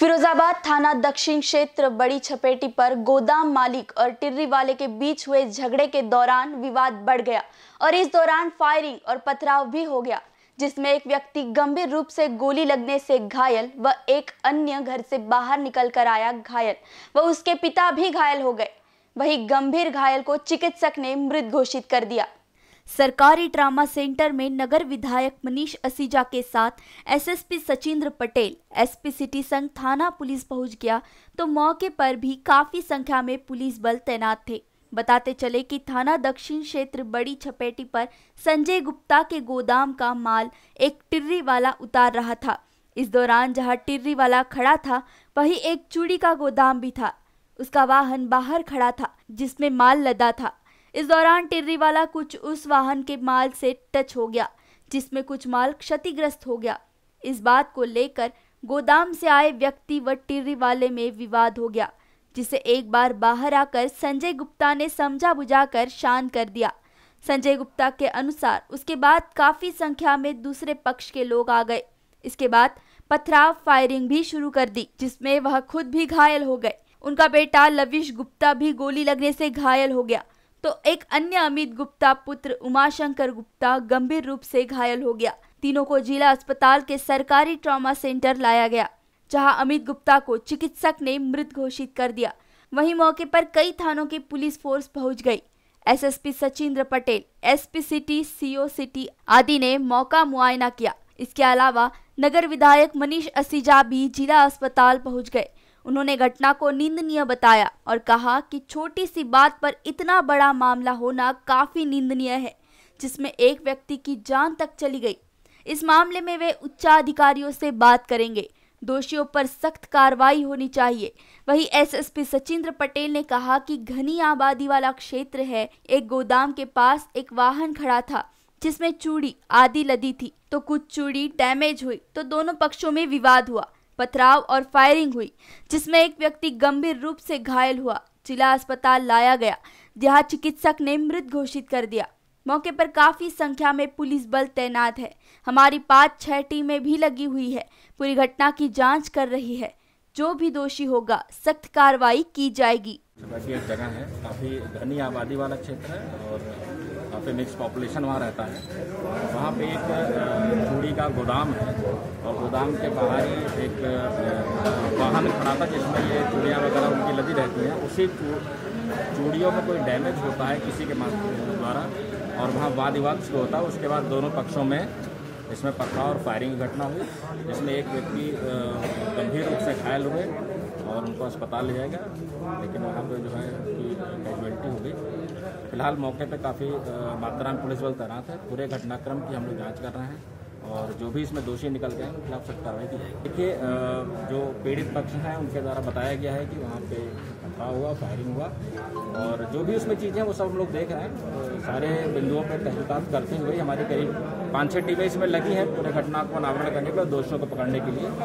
फिरोजाबाद थाना दक्षिण क्षेत्र बड़ी छपेटी पर गोदाम मालिक और टिर्री वाले के बीच हुए झगड़े के दौरान विवाद बढ़ गया और इस दौरान फायरिंग और पथराव भी हो गया जिसमें एक व्यक्ति गंभीर रूप से गोली लगने से घायल व एक अन्य घर से बाहर निकल कर आया घायल व उसके पिता भी घायल हो गए वही गंभीर घायल को चिकित्सक ने मृत घोषित कर दिया सरकारी ड्रामा सेंटर में नगर विधायक मनीष असीजा के साथ SSP Sachindra Patel SP city संघ थाना पुलिस पहुंच गया तो मौके पर भी काफी संख्या में पुलिस बल तैनात थे बताते चले कि थाना दक्षिण क्षेत्र बड़ी छपेटी पर संजय गुप्ता के गोदाम का माल एक टिर्री वाला उतार रहा था इस दौरान जहां टिर्री वाला खड़ा था वही एक चूड़ी का गोदाम भी था उसका वाहन बाहर खड़ा था जिसमें माल लदा था इस दौरान टिर्री वाला कुछ उस वाहन के माल से टच हो गया जिसमें कुछ माल क्षतिग्रस्त हो गया इस बात को लेकर गोदाम से आए व्यक्ति व टिर्री वाले में विवाद हो गया जिसे एक बार बाहर आकर संजय गुप्ता ने समझा बुझाकर शांत कर दिया संजय गुप्ता के अनुसार उसके बाद काफ़ी संख्या में दूसरे पक्ष के लोग आ गए इसके बाद पथराव फायरिंग भी शुरू कर दी जिसमें वह खुद भी घायल हो गए उनका बेटा लविश गुप्ता भी गोली लगने से घायल हो गया तो एक अन्य अमित गुप्ता पुत्र उमाशंकर गुप्ता गंभीर रूप से घायल हो गया तीनों को जिला अस्पताल के सरकारी ट्रॉमा सेंटर लाया गया जहां अमित गुप्ता को चिकित्सक ने मृत घोषित कर दिया वहीं मौके पर कई थानों की पुलिस फोर्स पहुंच गई SSP Sachindra Patel SP city CO city आदि ने मौका मुआयना किया इसके अलावा नगर विधायक मनीष असीजा भी जिला अस्पताल पहुंच गए उन्होंने घटना को निंदनीय बताया और कहा कि छोटी सी बात पर इतना बड़ा मामला होना काफ़ी निंदनीय है जिसमें एक व्यक्ति की जान तक चली गई इस मामले में वे उच्चाधिकारियों से बात करेंगे दोषियों पर सख्त कार्रवाई होनी चाहिए वहीं एसएसपी सचिंद्र पटेल ने कहा कि घनी आबादी वाला क्षेत्र है एक गोदाम के पास एक वाहन खड़ा था जिसमें चूड़ी आदि लदी थी तो कुछ चूड़ी डैमेज हुई तो दोनों पक्षों में विवाद हुआ पथराव और फायरिंग हुई जिसमें एक व्यक्ति गंभीर रूप से घायल हुआ जिला अस्पताल लाया गया जहां चिकित्सक ने मृत घोषित कर दिया मौके पर काफी संख्या में पुलिस बल तैनात है हमारी पाँच छह टीमें भी लगी हुई है पूरी घटना की जांच कर रही है जो भी दोषी होगा सख्त कार्रवाई की जाएगी जगह है काफी घनी आबादी वाला क्षेत्र है और काफ़ी मिक्स पॉपुलेशन वहाँ रहता है वहाँ पे एक चूड़ी का गोदाम है और गोदाम के बाहर ही एक वाहन खड़ा था जिसमें ये चूड़ियाँ वगैरह उनकी लदी रहती हैं उसी चूड़ियों में कोई डैमेज होता है किसी के द्वारा और वहाँ वाद विवाद शुरू होता है उसके बाद दोनों पक्षों में इसमें पथराव और फायरिंग की घटना हुई जिसमें एक व्यक्ति गंभीर रूप से घायल हुए और उनको अस्पताल ले जाएगा लेकिन वहाँ पर जो है उनकी कैजुअलिटी हो गई फिलहाल मौके पर काफ़ी मात्रा में पुलिस बल तैनात है पूरे घटनाक्रम की हम लोग जाँच कर रहे हैं और जो भी इसमें दोषी निकल गए उनके खिलाफ सख्त कार्रवाई की जाएगी देखिए जो पीड़ित पक्ष हैं उनके द्वारा बताया गया है कि वहाँ पे हमला हुआ फायरिंग हुआ और जो भी उसमें चीज़ें हैं वो सब हम लोग देख रहे हैं तो सारे बिंदुओं पर तहकीकत करते हुए हमारी करीब पाँच छः टीमें इसमें लगी हैं पूरे घटना को अनावरण करने के लिए दोषियों को पकड़ने के लिए